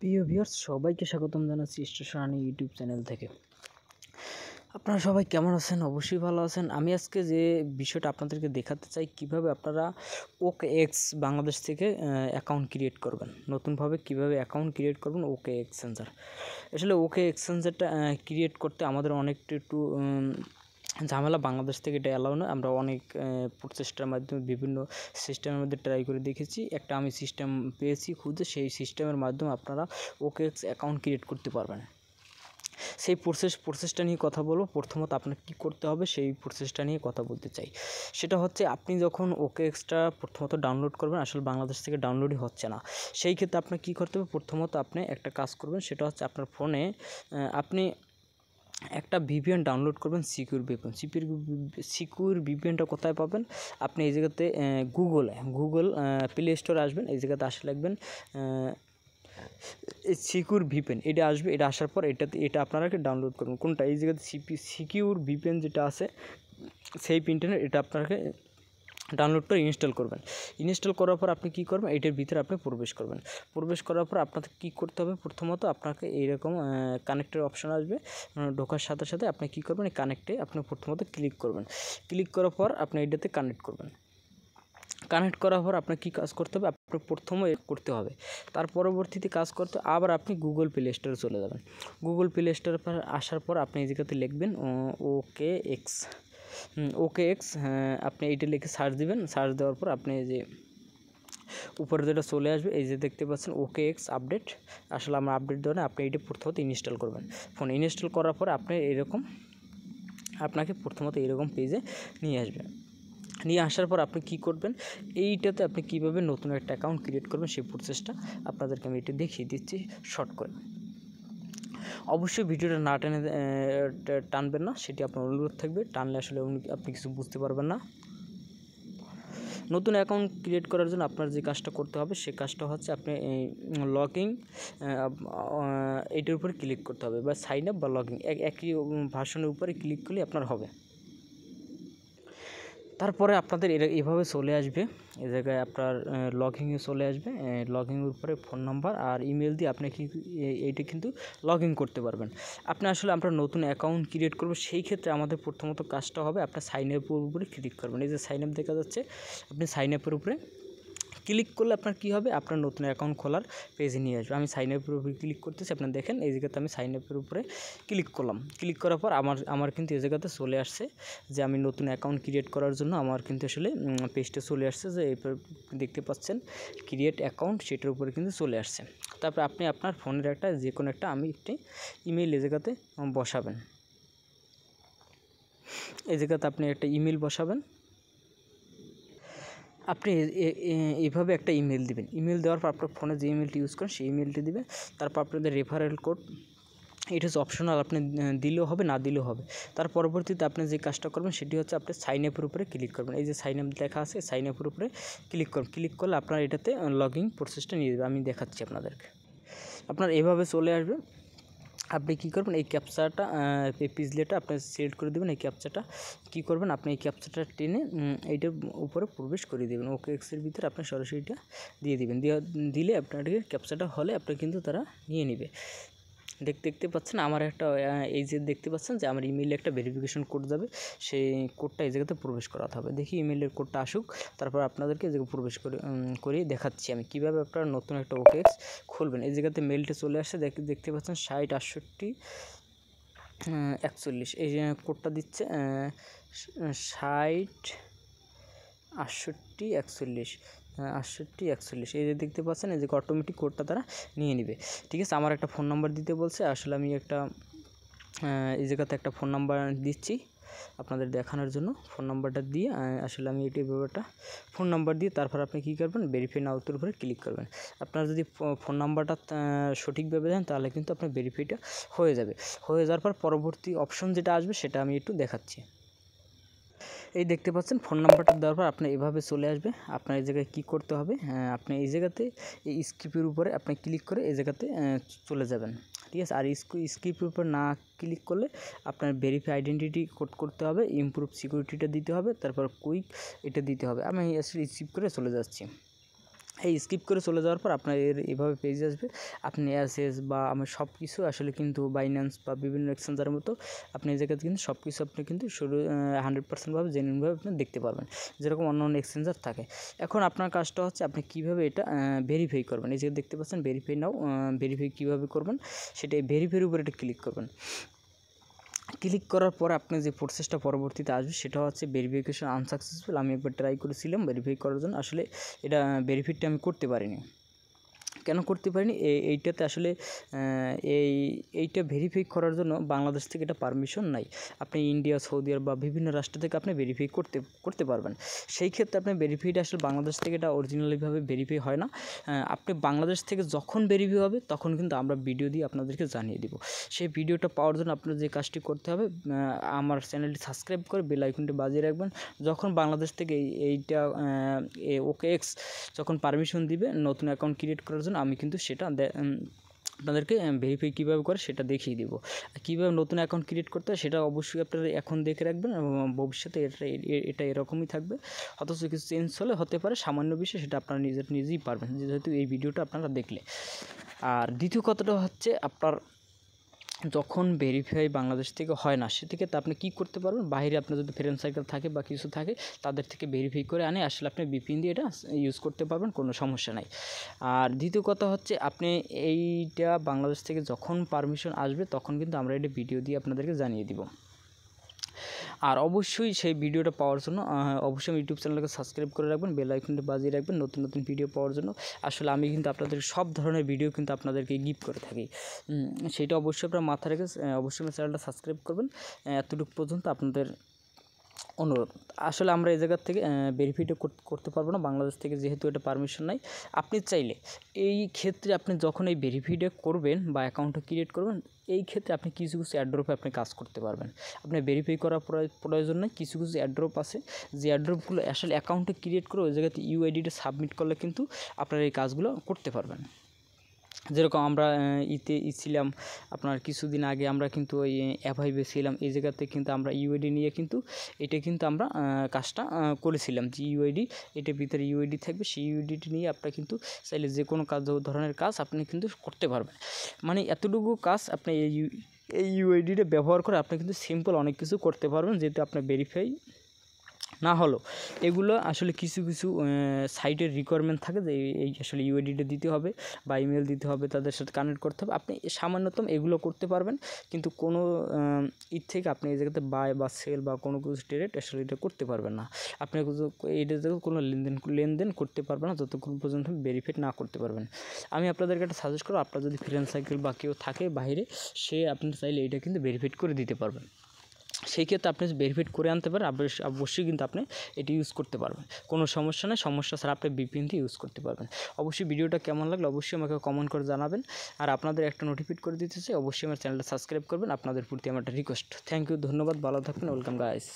প্রিয় ভিউয়ার্স সবাইকে স্বাগতম জানাচ্ছি স্টেশনানি ইউটিউব চ্যানেল থেকে আপনারা সবাই কেমন আছেন অবশ্যই ভালো আছেন আমি আজকে যে বিষয়টা আপনাদেরকে দেখাতে চাই কিভাবে আপনারা ওকে এক্স বাংলাদেশ থেকে অ্যাকাউন্ট ক্রিয়েট করবেন নতুনভাবে কিভাবে অ্যাকাউন্ট ক্রিয়েট করবেন ওকে এক্সচেঞ্জার আসলে ওকে এক্সচেঞ্জারটা ক্রিয়েট করতে আমাদের অনেকটা একটু ঝামেলা বাংলাদেশ থেকে এটা অ্যালাউ না আমরা অনেক প্রচেষ্টার মাধ্যমে বিভিন্ন সিস্টেমের মধ্যে ট্রাই করে দেখেছি একটা আমি সিস্টেম পেয়েছি খুঁজে সেই সিস্টেমের মাধ্যমে আপনারা ওকে অ্যাকাউন্ট ক্রিয়েট করতে পারবেন সেই প্রসেস প্রসেসটা নিয়ে কথা বলবো প্রথমত আপনাকে কী করতে হবে সেই প্রসেসটা নিয়ে কথা বলতে চাই সেটা হচ্ছে আপনি যখন ওকে এক্সট্রা প্রথমত ডাউনলোড করবেন আসলে বাংলাদেশ থেকে ডাউনলোডই হচ্ছে না সেই ক্ষেত্রে আপনার কী করতে হবে প্রথমত আপনি একটা কাজ করবেন সেটা হচ্ছে আপনার ফোনে আপনি একটা ভিপিএন ডাউনলোড করবেন সিকিউর ভিপিএন সিপির সিকিউর ভিপিএনটা কোথায় পাবেন আপনি এই জায়গাতে Google এ Google প্লে স্টোরে আসবেন এই জায়গাতে সার্চ লিখবেন এই সিকিউর ভিপিএন এটা আসবে এটা আসার পর এটা এটা আপনারা ডাউনলোড করুন কোনটা এই জায়গা CPC সিকিউর ভিপিএন যেটা আছে সেফ ইন্টারনেট এটা আপনাদের ডাউনলোড করে ইনস্টল করবেন ইনস্টল করার পর আপনি কি করবেন এটার ভিতরে আপনি প্রবেশ করবেন প্রবেশ করার পর আপনাকে কি করতে হবে প্রথমত আপনাকে এইরকম কানেক্টের অপশন আসবে ঢোকার সাথে সাথে আপনি কি করবেন কানেক্টে আপনি প্রথমত ক্লিক করবেন ক্লিক করার পর আপনি এটাতে কানেক্ট করবেন কানেক্ট করার পর আপনার কী কাজ করতে হবে আপনার প্রথমে করতে হবে তার পরবর্তীতে কাজ করতে আবার আপনি গুগল প্লে স্টোরে চলে যাবেন গুগল প্লে স্টোরে আসার পর আপনি এই লিখবেন ও ওকে এক্স ওকে এক্স হ্যাঁ, আপনি এইটা লিখে সার্চ দিবেন সার্চ দেওয়ার পর আপনি যে উপরে যেটা চলে আসবে এই যে দেখতে পাচ্ছেন ওকে এক্স আপডেট আসলে আমরা আপডেট দেওয়া না আপনি এইটা প্রথমত ইনস্টল করবেন ফোন ইনস্টল করার পর আপনি এরকম আপনাকে প্রথমত এরকম পেজে নিয়ে আসবে নিয়ে আসার পর আপনি কি করবেন এইটাতে আপনি কিভাবে নতুন একটা অ্যাকাউন্ট ক্রিয়েট করবেন সেই প্রসেসটা আপনাদেরকে আমি এটা দেখিয়ে দিচ্ছি শর্ট করে অবশ্যই ভিডিওটা না টেনে টানবেন না সেটি আপনার অনুরোধ থাকবে টানলে আসলে আপনি কিছু বুঝতে পারবেন না নতুন অ্যাকাউন্ট ক্রিয়েট করার জন্য আপনার যে কাজটা করতে হবে সে কাজটা হচ্ছে আপনি লগিং এটির উপরে ক্লিক করতে হবে বা সাইন আপ বা লগিং একই ভাষণের উপরে ক্লিক করলে আপনার হবে তারপরে আপনাদের এভাবে চলে আসবে এ জায়গায় আপনার লগিংয়ে চলে আসবে লগইনের উপরে ফোন নাম্বার আর ইমেল দিয়ে আপনি কিন্তু এইটা কিন্তু লগ করতে পারবেন আপনি আসলে আমরা নতুন অ্যাকাউন্ট ক্রিয়েট করব সেই ক্ষেত্রে আমাদের প্রথমত কাজটা হবে আপনার সাইন আপের উপরে ক্লিক করবেন এই যে সাইন আপ দেখা যাচ্ছে আপনি সাইন আপের উপরে ক্লিক করলে আপনার কি হবে আপনার নতুন অ্যাকাউন্ট খোলার পেজে নিয়ে আসবে আমি সাইন আপের উপরে ক্লিক করতেছি আপনার দেখেন এই জায়গাতে আমি সাইন আপের উপরে ক্লিক করলাম ক্লিক করার পর আমার আমার কিন্তু এই জায়গাতে চলে আসছে যে আমি নতুন অ্যাকাউন্ট ক্রিয়েট করার জন্য আমার কিন্তু আসলে পেজটা চলে আসছে যে এরপর দেখতে পাচ্ছেন ক্রিয়েট অ্যাকাউন্ট সেটার উপরে কিন্তু চলে আসছে তারপর আপনি আপনার ফোনের একটা যে কোনো একটা আমি একটি ইমেল এই জায়গাতে বসাবেন এই জায়গাতে আপনি একটা ইমেল বসাবেন আপনি এভাবে একটা ইমেল দেবেন ইমেল দেওয়ার পর আপনার ফোনে যে ইমেলটি ইউজ করেন সেই ইমেলটি দেবেন তারপর আপনাদের রেফারেল কোড এটা হচ্ছে অপশনাল আপনি দিলেও হবে না দিলেও হবে তার পরবর্তীতে আপনি যে কাজটা করবেন সেটি হচ্ছে আপনি সাইন আপের উপরে ক্লিক করবেন এই যে সাইন আপ লেখা আছে সাইন আপের উপরে ক্লিক করবেন ক্লিক করলে আপনার এটাতে লগ ইন প্রসেসটা নিয়ে দেবে আমি দেখাচ্ছি আপনাদেরকে আপনার এভাবে চলে আসবে আপনি কি করবেন এই ক্যাপচাটা পেপিসলেট আপনি সিলেক্ট করে দিবেন এই ক্যাপচাটা কি করবেন আপনি এই ক্যাপচাটা টেনে এইটা উপরে প্রবেশ করে দিবেন ওকে এক্স এর ভিতর আপনি সরাসরি এটা দিয়ে দিবেন দিলে অ্যাপটা থেকে ক্যাপচাটা হলে অ্যাপটা কিন্তু তারা নিয়ে নেবে দেখতে দেখতে পাচ্ছেন আমার একটা এই যে দেখতে পাচ্ছেন যে আমার ইমেলে একটা ভেরিফিকেশন কোড যাবে সেই কোডটা এই জায়গাতে প্রবেশ করাতে হবে দেখি ইমেলের কোডটা আসুক তারপর আপনাদেরকে এই প্রবেশ করে করিয়ে দেখাচ্ছি আমি কীভাবে আপনারা নতুন একটা ওকেক্স খুলবেন এই জায়গাতে মেলটা চলে আসে দেখ দেখতে পাচ্ছেন ষাট আটষট্টি একচল্লিশ এই কোডটা দিচ্ছে ষাট আটষট্টি একচল্লিশ আটষট্টি একচল্লিশ এই যে দেখতে পাচ্ছেন এই যে অটোমেটিক কোডটা তারা নিয়ে নেবে ঠিক আছে আমার একটা ফোন নাম্বার দিতে বলছে আসলে আমি একটা এই জায়গাতে একটা ফোন নাম্বার দিচ্ছি আপনাদের দেখানোর জন্য ফোন নাম্বারটা দিয়ে আসলে আমি এটি ব্যাপারটা ফোন নাম্বার দিয়ে তারপর আপনি কী করবেন ভেরিফাই উত্তর উপরে ক্লিক করবেন আপনার যদি ফোন নাম্বারটা সঠিকভাবে দেন তাহলে কিন্তু আপনার ভেরিফাইটা হয়ে যাবে হয়ে যাওয়ার পর পরবর্তী অপশন যেটা আসবে সেটা আমি একটু দেখাচ্ছি এই দেখতে পাচ্ছেন ফোন নাম্বারটা দেওয়ার পর আপনি এভাবে চলে আসবে আপনার এই জায়গায় কি করতে হবে আপনি এই জায়গাতে এই স্কিপের উপরে আপনি ক্লিক করে এই জায়গাতে চলে যাবেন ঠিক আছে আর স্কিপের উপর না ক্লিক করলে আপনার ভেরিফাই আইডেন্টিটি কোড করতে হবে ইমপ্রুভ সিকিউরিটিটা দিতে হবে তারপর কুইক এটা দিতে হবে আমি রিসিপ করে চলে যাচ্ছি এই স্কিপ করে চলে যাওয়ার পর আপনার এর এভাবে পেজ আসবে আপনি অ্যাসেস বা আমার সব কিছু আসলে কিন্তু বাইন্যান্স বা বিভিন্ন এক্সচেঞ্জের মতো আপনি এই জায়গাতে কিন্তু সব কিছু আপনি কিন্তু শুরু হান্ড্রেড পার্সেন্টভাবে জেনুইনভাবে আপনি দেখতে পারবেন যেরকম অন্য অন্য এক্সচেঞ্জার থাকে এখন আপনার কাজটা হচ্ছে আপনি কীভাবে এটা ভেরিফাই করবেন এই যে দেখতে পাচ্ছেন ভেরিফাই নাও ভেরিফাই কীভাবে করবেন সেটা ভেরিফাইয়ের উপর এটা ক্লিক করবেন ক্লিক করার পরে আপনার যে প্রসেসটা পরবর্তীতে আসবে সেটা হচ্ছে ভেরিফিকেশান আনসাকসেসফুল আমি একবার ট্রাই করেছিলাম ভেরিফাই করার জন্য আসলে এটা ভেরিফিটটা আমি করতে পারিনি কেন করতে পারিনি এইটাতে আসলে এই এইটা ভেরিফাই করার জন্য বাংলাদেশ থেকে এটা পারমিশন নাই আপনি ইন্ডিয়া সৌদি আরব বা বিভিন্ন রাষ্ট্র থেকে আপনি ভেরিফাই করতে করতে পারবেন সেই ক্ষেত্রে আপনি ভেরিফাইটা আসলে বাংলাদেশ থেকে এটা অরিজিনালিভাবে ভেরিফাই হয় না আপনি বাংলাদেশ থেকে যখন ভেরিফাই হবে তখন কিন্তু আমরা ভিডিও দিয়ে আপনাদেরকে জানিয়ে দিব সেই ভিডিওটা পাওয়ার জন্য আপনার যে কাজটি করতে হবে আমার চ্যানেলটি সাবস্ক্রাইব করে বেল আইকনটি বাজিয়ে রাখবেন যখন বাংলাদেশ থেকে এইটা ওকে এক্স যখন পারমিশন দিবে নতুন অ্যাকাউন্ট ক্রিয়েট করার জন্য আমি কিন্তু সেটা আপনাদেরকে ভেরিফাই কীভাবে করে সেটা দেখিয়ে দিব কীভাবে নতুন অ্যাকাউন্ট ক্রিয়েট করতে হয় সেটা অবশ্যই আপনারা এখন দেখে রাখবেন ভবিষ্যতে এটা এটা এরকমই থাকবে অথচ কিছু চেঞ্জ হলে হতে পারে সামান্য বিষয়ে সেটা আপনারা নিজের নিজেই পারবেন যেহেতু এই ভিডিওটা আপনারা দেখলে আর দ্বিতীয় কথাটা হচ্ছে আপনার যখন ভেরিফাই বাংলাদেশ থেকে হয় না তো আপনি কি করতে পারবেন বাইরে আপনার যদি ফ্রেন্ড সার্কেল থাকে বা কিছু থাকে তাদের থেকে ভেরিফাই করে আনে আসলে আপনি বিপিন দিয়ে এটা ইউজ করতে পারবেন কোনো সমস্যা নাই আর দ্বিতীয় কথা হচ্ছে আপনি এইটা বাংলাদেশ থেকে যখন পারমিশন আসবে তখন কিন্তু আমরা এটা ভিডিও দিয়ে আপনাদেরকে জানিয়ে দিব আর অবশ্যই সেই ভিডিওটা পাওয়ার জন্য হ্যাঁ, অবশ্যই ইউটিউব চ্যানেলকে সাবস্ক্রাইব করে রাখবেন বেল আইকনটা বাজিয়ে রাখবেন নতুন নতুন ভিডিও পাওয়ার জন্য আসলে আমি কিন্তু আপনাদের সব ধরনের ভিডিও কিন্তু আপনাদেরকে গিফট করে থাকি সেটা অবশ্যই আপনারা মাথা রেখে অবশ্যই চ্যানেলটা সাবস্ক্রাইব করবেন এতটুকু পর্যন্ত আপনাদের অনুরোধ আসলে আমরা এই জায়গার থেকে ভেরিফাইড করতে পারবো না বাংলাদেশ থেকে যেহেতু এটা পারমিশন নাই আপনি চাইলে এই ক্ষেত্রে আপনি যখন এই ভেরিফাইড করবেন বা অ্যাকাউন্টটা ক্রিয়েট করবেন এই ক্ষেত্রে আপনি কিছু কিছু অ্যাড্রপে আপনি কাজ করতে পারবেন আপনি ভেরিফাই করার প্রয়োজন নেই কিছু কিছু অ্যাড্রপ আছে যে অ্যাড্রপগুলো আসলে অ্যাকাউন্টে ক্রিয়েট করে ওই জায়গাতে ইউআইডিটা সাবমিট করলে কিন্তু আপনার এই কাজগুলো করতে পারবেন যেরকম আমরা ইতে ছিলাম আপনার কিছুদিন আগে আমরা কিন্তু ওই অ্যাভাইভে ছিলাম এই জায়গাতে কিন্তু আমরা ইউআইডি নিয়ে কিন্তু এটা কিন্তু আমরা কাজটা করেছিলাম যে ইউআইডি এটার ভিতরে ইউআইডি থাকবে সেই ইউআইডিটি নিয়ে আপনার কিন্তু চাইলে যে কোনো কাজ ধরনের কাজ আপনি কিন্তু করতে পারবেন মানে এতটুকু কাজ আপনি এই এই ইউআইডিটা ব্যবহার করে আপনি কিন্তু সিম্পল অনেক কিছু করতে পারবেন যেহেতু আপনার ভেরিফাই না হলো এগুলো আসলে কিছু কিছু সাইটের রিকোয়ারমেন্ট থাকে যে এই আসলে ইউএডিটে দিতে হবে বা ইমেল দিতে হবে তাদের সাথে কানেক্ট করতে হবে আপনি সামান্যতম এগুলো করতে পারবেন কিন্তু কোনো ইর থেকে আপনি এই জায়গাতে বাই বা সেল বা কোনো কিছু ডিরেক্ট আসলে এটা করতে পারবেন না আপনি এটা কোনো লেনদেন লেনদেন করতে পারবেন না যতক্ষণ পর্যন্ত বেনিফিট না করতে পারবেন আমি আপনাদেরকে একটা সাজেস্ট করবো আপনার যদি ফ্রেন্ড সাইকেল বা কেউ থাকে বাইরে সে আপনি চাইলে এটা কিন্তু বেনিফিট করে দিতে পারবেন সেই ক্ষেত্রে আপনি বেনিফিট করে আনতে পারেন অবশ্যই কিন্তু আপনি এটি ইউজ করতে পারবেন কোনো সমস্যা নেই সমস্যা ছাড়া আপনি বিপিএন দিয়ে ইউজ করতে পারবেন অবশ্যই ভিডিওটা কেমন লাগলো অবশ্যই আমাকে কমেন্ট করে জানাবেন আর আপনাদের একটা নোটিফিট করে দিতে চাই অবশ্যই আমার চ্যানেলটা সাবস্ক্রাইব করবেন আপনাদের প্রতি আমার একটা রিকোয়েস্ট থ্যাংক ইউ ধন্যবাদ ভালো থাকবেন ওয়েলকাম গাইস